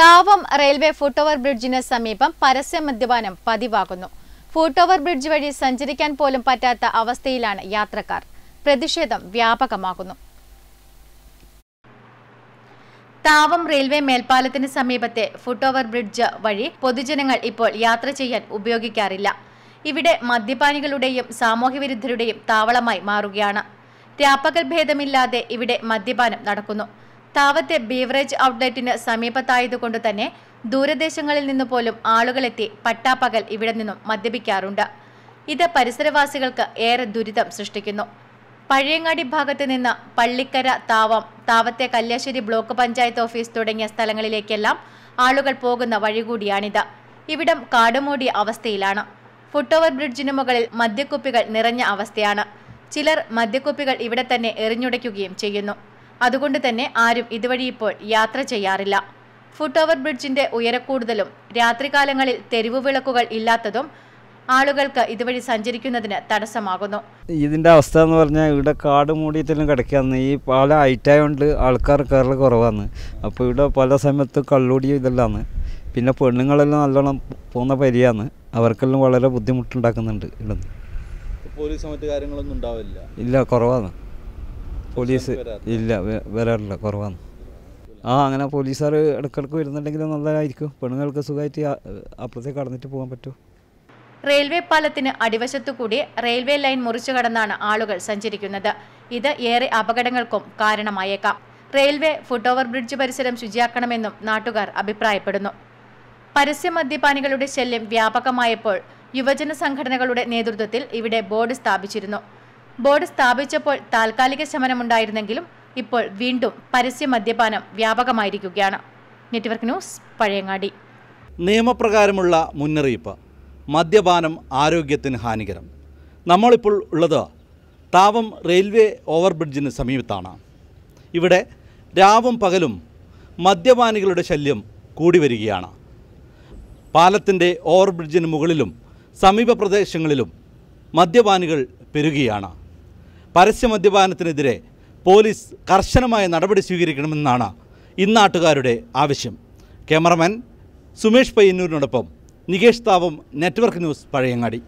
Thavam railway over ബ്രിഡ്ജിന് സമീപം പരസ്യ മദ്യപാനം പതിവാകുന്നു ഓവർ ബ്രിഡ്ജ് വഴി സഞ്ചരിക്കാൻ പോലും പറ്റാത്ത അവസ്ഥയിലാണ് യാത്രക്കാർ പ്രതിഷേധം വ്യാപകമാകുന്നു താവം റെയിൽവേ മേൽപ്പാലത്തിന് സമീപത്തെ ഓവർ ബ്രിഡ്ജ് വഴി പൊതുജനങ്ങൾ ഇപ്പോൾ യാത്ര ചെയ്യാൻ ഉപയോഗിക്കാറില്ല ഇവിടെ മദ്യപാനികളുടെയും സാമൂഹ്യവിരുദ്ധരുടെയും താവളമായി മാറുകയാണ് രാപ്പകൽ ഭേദമില്ലാതെ ഇവിടെ മദ്യപാനം നടക്കുന്നു താവത്തെ ബീവറേജ് ഔട്ട്ലെറ്റിന് സമീപത്തായതുകൊണ്ട് തന്നെ ദൂരദേശങ്ങളിൽ നിന്ന് പോലും ആളുകളെത്തി പട്ടാപ്പകൽ ഇവിടെ നിന്നും മദ്യപിക്കാറുണ്ട് ഇത് പരിസരവാസികൾക്ക് ഏറെ ദുരിതം സൃഷ്ടിക്കുന്നു പഴയങ്ങാടി ഭാഗത്ത് നിന്ന് പള്ളിക്കര താവം താവത്തെ കല്യാശ്ശേരി ബ്ലോക്ക് പഞ്ചായത്ത് ഓഫീസ് തുടങ്ങിയ സ്ഥലങ്ങളിലേക്കെല്ലാം ആളുകൾ പോകുന്ന വഴി കൂടിയാണിത് ഇവിടം കാടുമൂടിയ അവസ്ഥയിലാണ് ഫുട്ഓവർ ബ്രിഡ്ജിനു മുകളിൽ മദ്യക്കുപ്പികൾ നിറഞ്ഞ അവസ്ഥയാണ് ചിലർ മദ്യക്കുപ്പികൾ ഇവിടെ തന്നെ എറിഞ്ഞുടയ്ക്കുകയും ചെയ്യുന്നു അതുകൊണ്ട് തന്നെ ആരും ഇതുവഴി ഇപ്പോൾ യാത്ര ചെയ്യാറില്ല ഫുട് ഓവർ ബ്രിഡ്ജിന്റെ ഉയരക്കൂടുതലും രാത്രികാലങ്ങളിൽ തെരുവു വിളക്കുകൾ ഇല്ലാത്തതും ആളുകൾക്ക് ഇതുവഴി സഞ്ചരിക്കുന്നതിന് തടസ്സമാകുന്നു ഇതിന്റെ അവസ്ഥ എന്ന് പറഞ്ഞാൽ ഇവിടെ കാട് മൂടിയിട്ടും കിടക്കാന്ന് ഈ പാല ഹൈറ്റായതുകൊണ്ട് ആൾക്കാർ കയറൽ കുറവാണ് അപ്പോൾ ഇവിടെ പല സമയത്ത് കള്ളുടി ഇതെല്ലാമാണ് പിന്നെ പെണ്ണുങ്ങളെല്ലാം നല്ലോണം പോകുന്ന പരിയാണ് അവർക്കെല്ലാം വളരെ ബുദ്ധിമുട്ടുണ്ടാക്കുന്നുണ്ട് ഇവിടെ പോലീസ് മറ്റു കാര്യങ്ങളൊന്നും ഉണ്ടാവില്ല ഇല്ല കുറവാണ് പോലീസ് ഇല്ല വരാറില്ല കുറവാണ് ആ അങ്ങനെ പോലീസുകാർ ഇടക്കിടക്ക് വരുന്നുണ്ടെങ്കിൽ നല്ലതായിരിക്കും പെണ്ണുങ്ങൾക്ക് സുഖമായിട്ട് അപ്പുറത്തേക്ക് കടന്നിട്ട് പോകാൻ പറ്റും റെയിൽവേ പാലത്തിന് അടിവശത്തുകൂടി റെയിൽവേ ലൈൻ മുറിച്ചു കടന്നാണ് ആളുകൾ സഞ്ചരിക്കുന്നത് ഇത് ഏറെ അപകടങ്ങൾക്കും കാരണമായേക്കാം റെയിൽവേ ഫുട് ഓവർ ബ്രിഡ്ജ് പരിസരം ശുചിയാക്കണമെന്നും നാട്ടുകാർ അഭിപ്രായപ്പെടുന്നു പരസ്യ മദ്യപാനികളുടെ ശല്യം വ്യാപകമായപ്പോൾ യുവജന സംഘടനകളുടെ നേതൃത്വത്തിൽ ഇവിടെ ബോർഡ് സ്ഥാപിച്ചിരുന്നു ബോർഡ് സ്ഥാപിച്ചപ്പോൾ താൽക്കാലിക ശമനമുണ്ടായിരുന്നെങ്കിലും ഇപ്പോൾ വീണ്ടും പരസ്യ മദ്യപാനം വ്യാപകമായിരിക്കുകയാണ് നെറ്റ്വർക്ക് ന്യൂസ് പഴയങ്ങാടി നിയമപ്രകാരമുള്ള മുന്നറിയിപ്പ് മദ്യപാനം ആരോഗ്യത്തിന് ഹാനികരം നമ്മളിപ്പോൾ ഉള്ളത് താവം റെയിൽവേ ഓവർബ്രിഡ്ജിന് സമീപത്താണ് ഇവിടെ രാവും പകലും മദ്യപാനികളുടെ ശല്യം കൂടി വരികയാണ് പാലത്തിൻ്റെ ഓവർബ്രിഡ്ജിന് മുകളിലും സമീപ പ്രദേശങ്ങളിലും മദ്യപാനികൾ പെരുകയാണ് പരസ്യമദ്യപാനത്തിനെതിരെ പോലീസ് കർശനമായ നടപടി സ്വീകരിക്കണമെന്നാണ് ഇന്നാട്ടുകാരുടെ ആവശ്യം ക്യാമറമാൻ സുമേഷ് പയ്യന്നൂരിനോടൊപ്പം നികേഷ് താവം നെറ്റ്വർക്ക് ന്യൂസ് പഴയങ്ങാടി